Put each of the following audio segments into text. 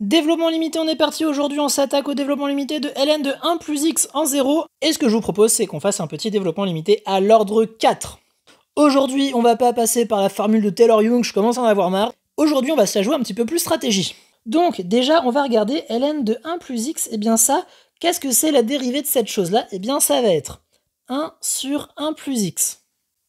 Développement limité, on est parti. Aujourd'hui, on s'attaque au développement limité de ln de 1 plus x en 0. Et ce que je vous propose, c'est qu'on fasse un petit développement limité à l'ordre 4. Aujourd'hui, on va pas passer par la formule de Taylor-Young, je commence à en avoir marre. Aujourd'hui, on va se jouer un petit peu plus stratégie. Donc, déjà, on va regarder ln de 1 plus x. Et eh bien ça, qu'est-ce que c'est la dérivée de cette chose-là Et eh bien, ça va être 1 sur 1 plus x.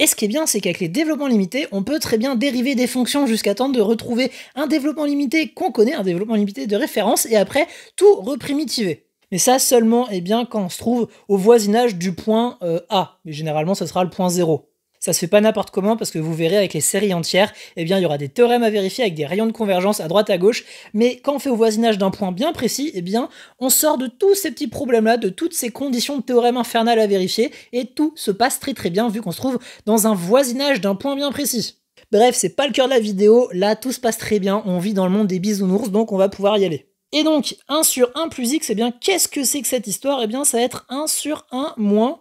Et ce qui est bien, c'est qu'avec les développements limités, on peut très bien dériver des fonctions jusqu'à temps de retrouver un développement limité qu'on connaît, un développement limité de référence, et après tout reprimitiver. Mais ça seulement, et eh bien, quand on se trouve au voisinage du point euh, A. Mais généralement, ce sera le point 0. Ça se fait pas n'importe comment parce que vous verrez avec les séries entières, eh bien, il y aura des théorèmes à vérifier avec des rayons de convergence à droite à gauche. Mais quand on fait au voisinage d'un point bien précis, eh bien, on sort de tous ces petits problèmes-là, de toutes ces conditions de théorème infernal à vérifier, et tout se passe très très bien vu qu'on se trouve dans un voisinage d'un point bien précis. Bref, c'est pas le cœur de la vidéo, là tout se passe très bien, on vit dans le monde des bisounours, donc on va pouvoir y aller. Et donc, 1 sur 1 plus x, eh bien, qu'est-ce que c'est que cette histoire Eh bien, ça va être 1 sur 1 moins,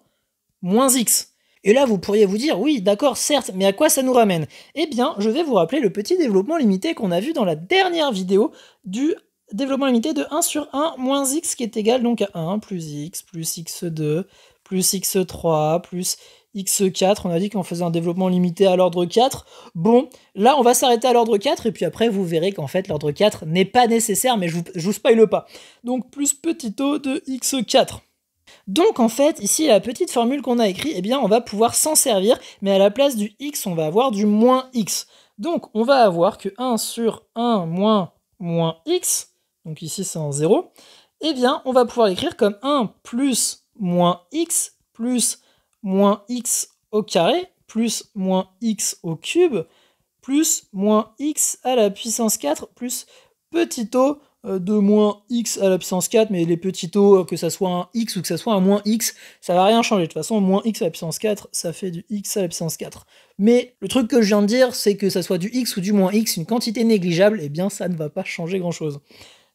moins x. Et là, vous pourriez vous dire, oui, d'accord, certes, mais à quoi ça nous ramène Eh bien, je vais vous rappeler le petit développement limité qu'on a vu dans la dernière vidéo du développement limité de 1 sur 1 moins x qui est égal donc à 1 plus x plus x2 plus x3 plus x4. On a dit qu'on faisait un développement limité à l'ordre 4. Bon, là, on va s'arrêter à l'ordre 4, et puis après, vous verrez qu'en fait, l'ordre 4 n'est pas nécessaire, mais je vous, je vous pas. Donc, plus petit o de x4. Donc en fait, ici, la petite formule qu'on a écrite, eh bien, on va pouvoir s'en servir, mais à la place du x, on va avoir du moins x. Donc on va avoir que 1 sur 1 moins moins x, donc ici c'est en 0, eh bien, on va pouvoir écrire comme 1 plus moins x plus moins x au carré plus moins x au cube plus moins x à la puissance 4 plus petit o euh, de moins x à la puissance 4, mais les petits taux, euh, que ça soit un x ou que ça soit un moins x, ça va rien changer. De toute façon, moins x à la puissance 4, ça fait du x à la puissance 4. Mais le truc que je viens de dire, c'est que ça soit du x ou du moins x, une quantité négligeable, et eh bien ça ne va pas changer grand chose.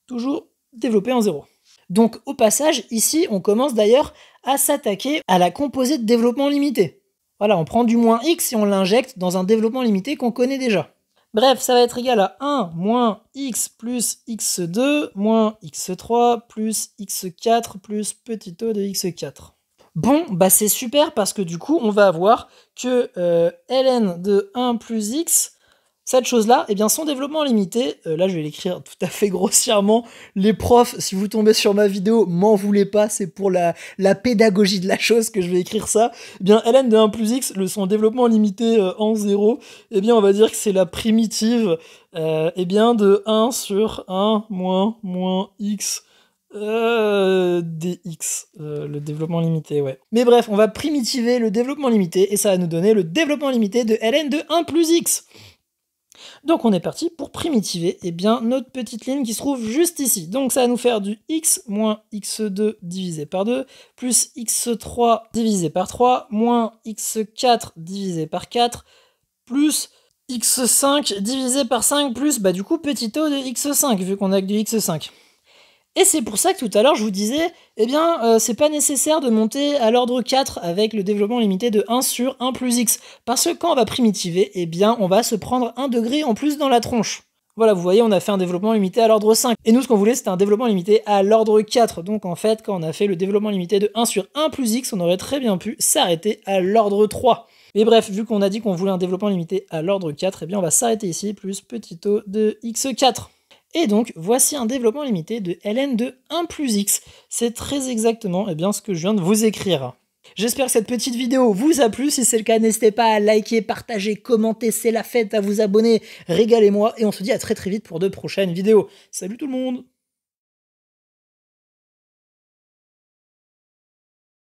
Toujours développé en zéro. Donc au passage, ici, on commence d'ailleurs à s'attaquer à la composée de développement limité. Voilà, on prend du moins x et on l'injecte dans un développement limité qu'on connaît déjà. Bref, ça va être égal à 1 moins x plus x2 moins x3 plus x4 plus petit o de x4. Bon, bah c'est super parce que du coup, on va avoir que euh, ln de 1 plus x cette chose-là, eh bien, son développement limité, euh, là je vais l'écrire tout à fait grossièrement, les profs, si vous tombez sur ma vidéo, m'en voulez pas, c'est pour la, pédagogie de la chose que je vais écrire ça, eh bien, ln de 1 plus x, son développement limité euh, en 0, eh bien, on va dire que c'est la primitive, euh, eh bien, de 1 sur 1 moins moins x dx, le développement limité, ouais. Mais bref, on va primitiver le développement limité et ça va nous donner le développement limité de ln de 1 plus x. Donc on est parti pour primitiver bien, notre petite ligne qui se trouve juste ici. Donc ça va nous faire du x moins x2 divisé par 2, plus x3 divisé par 3, moins x4 divisé par 4, plus x5 divisé par 5, plus bah, du coup petit o de x5, vu qu'on a que du x5. Et c'est pour ça que tout à l'heure je vous disais, eh bien, euh, c'est pas nécessaire de monter à l'ordre 4 avec le développement limité de 1 sur 1 plus x. Parce que quand on va primitiver, eh bien, on va se prendre un degré en plus dans la tronche. Voilà, vous voyez, on a fait un développement limité à l'ordre 5. Et nous, ce qu'on voulait, c'était un développement limité à l'ordre 4. Donc, en fait, quand on a fait le développement limité de 1 sur 1 plus x, on aurait très bien pu s'arrêter à l'ordre 3. Mais bref, vu qu'on a dit qu'on voulait un développement limité à l'ordre 4, eh bien, on va s'arrêter ici, plus petit o de x4. Et donc, voici un développement limité de ln de 1 plus x. C'est très exactement et eh bien, ce que je viens de vous écrire. J'espère que cette petite vidéo vous a plu. Si c'est le cas, n'hésitez pas à liker, partager, commenter, c'est la fête, à vous abonner. Régalez-moi et on se dit à très très vite pour de prochaines vidéos. Salut tout le monde